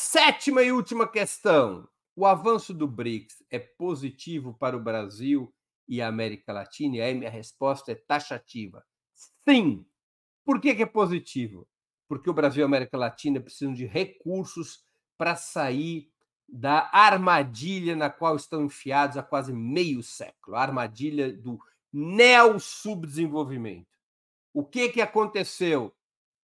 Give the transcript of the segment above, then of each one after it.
Sétima e última questão. O avanço do BRICS é positivo para o Brasil e a América Latina? E aí minha resposta é taxativa. Sim. Por que, que é positivo? Porque o Brasil e a América Latina precisam de recursos para sair da armadilha na qual estão enfiados há quase meio século a armadilha do neo-subdesenvolvimento. O que, que aconteceu?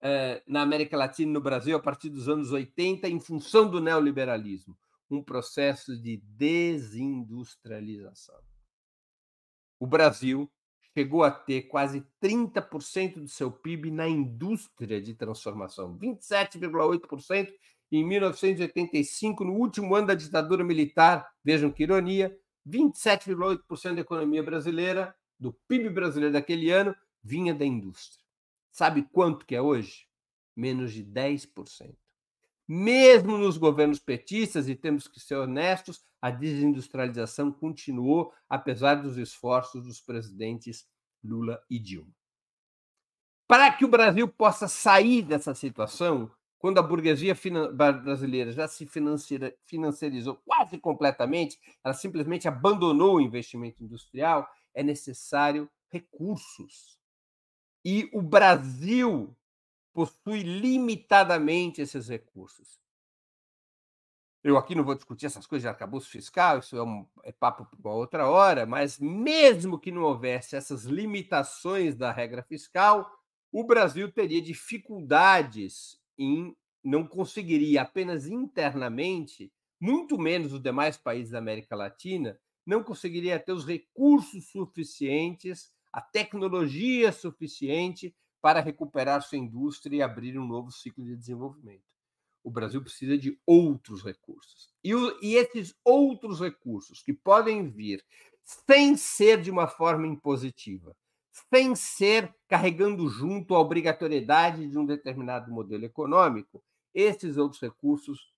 Eh, na América Latina e no Brasil a partir dos anos 80, em função do neoliberalismo, um processo de desindustrialização. O Brasil chegou a ter quase 30% do seu PIB na indústria de transformação, 27,8% em 1985, no último ano da ditadura militar, vejam que ironia, 27,8% da economia brasileira, do PIB brasileiro daquele ano, vinha da indústria. Sabe quanto que é hoje? Menos de 10%. Mesmo nos governos petistas, e temos que ser honestos, a desindustrialização continuou, apesar dos esforços dos presidentes Lula e Dilma. Para que o Brasil possa sair dessa situação, quando a burguesia brasileira já se financiarizou quase completamente, ela simplesmente abandonou o investimento industrial, é necessário recursos. E o Brasil possui limitadamente esses recursos. Eu aqui não vou discutir essas coisas de arcabouço fiscal, isso é, um, é papo para uma outra hora, mas mesmo que não houvesse essas limitações da regra fiscal, o Brasil teria dificuldades em não conseguiria apenas internamente, muito menos os demais países da América Latina, não conseguiria ter os recursos suficientes a tecnologia suficiente para recuperar sua indústria e abrir um novo ciclo de desenvolvimento. O Brasil precisa de outros recursos. E, o, e esses outros recursos que podem vir sem ser de uma forma impositiva, sem ser carregando junto a obrigatoriedade de um determinado modelo econômico, esses outros recursos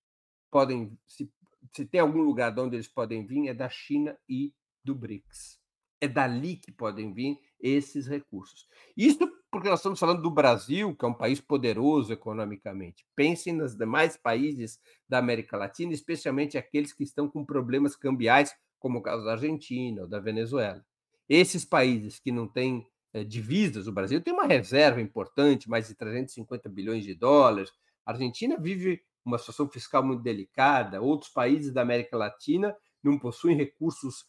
podem, se, se tem algum lugar de onde eles podem vir, é da China e do BRICS. É dali que podem vir esses recursos. Isso porque nós estamos falando do Brasil, que é um país poderoso economicamente. Pensem nos demais países da América Latina, especialmente aqueles que estão com problemas cambiais, como o caso da Argentina ou da Venezuela. Esses países que não têm eh, divisas, o Brasil tem uma reserva importante, mais de 350 bilhões de dólares. A Argentina vive uma situação fiscal muito delicada, outros países da América Latina não possuem recursos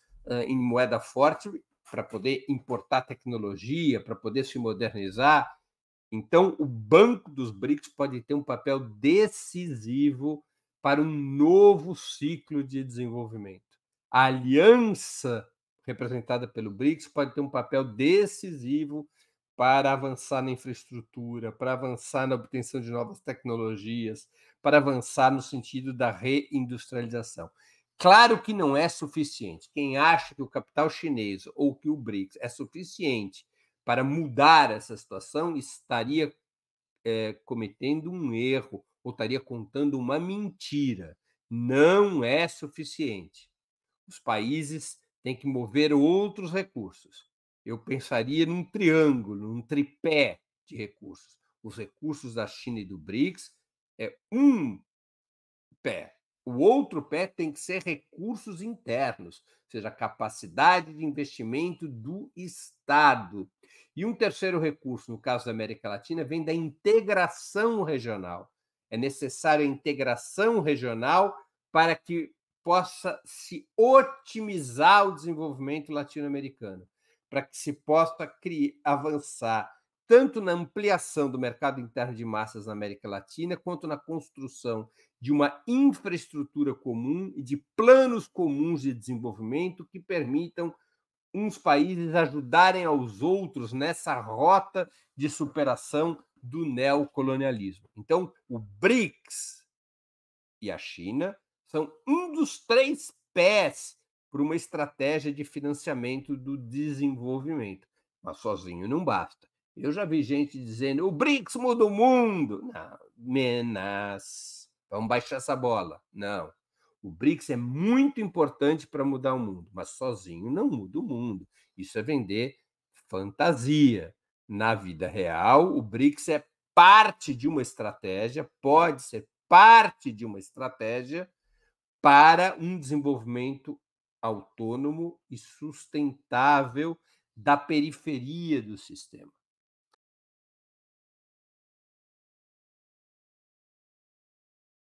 em moeda forte para poder importar tecnologia, para poder se modernizar. Então, o Banco dos BRICS pode ter um papel decisivo para um novo ciclo de desenvolvimento. A aliança representada pelo BRICS pode ter um papel decisivo para avançar na infraestrutura, para avançar na obtenção de novas tecnologias, para avançar no sentido da reindustrialização. Claro que não é suficiente. Quem acha que o capital chinês ou que o BRICS é suficiente para mudar essa situação estaria é, cometendo um erro ou estaria contando uma mentira. Não é suficiente. Os países têm que mover outros recursos. Eu pensaria num triângulo, num tripé de recursos. Os recursos da China e do BRICS é um o outro pé tem que ser recursos internos, ou seja, capacidade de investimento do Estado. E um terceiro recurso, no caso da América Latina, vem da integração regional. É necessária a integração regional para que possa se otimizar o desenvolvimento latino-americano, para que se possa criar, avançar tanto na ampliação do mercado interno de massas na América Latina, quanto na construção de uma infraestrutura comum e de planos comuns de desenvolvimento que permitam uns países ajudarem aos outros nessa rota de superação do neocolonialismo. Então, o BRICS e a China são um dos três pés para uma estratégia de financiamento do desenvolvimento. Mas sozinho não basta. Eu já vi gente dizendo: o BRICS muda o mundo. Não, menas. Vamos baixar essa bola. Não. O BRICS é muito importante para mudar o mundo, mas sozinho não muda o mundo. Isso é vender fantasia. Na vida real, o BRICS é parte de uma estratégia, pode ser parte de uma estratégia para um desenvolvimento autônomo e sustentável da periferia do sistema.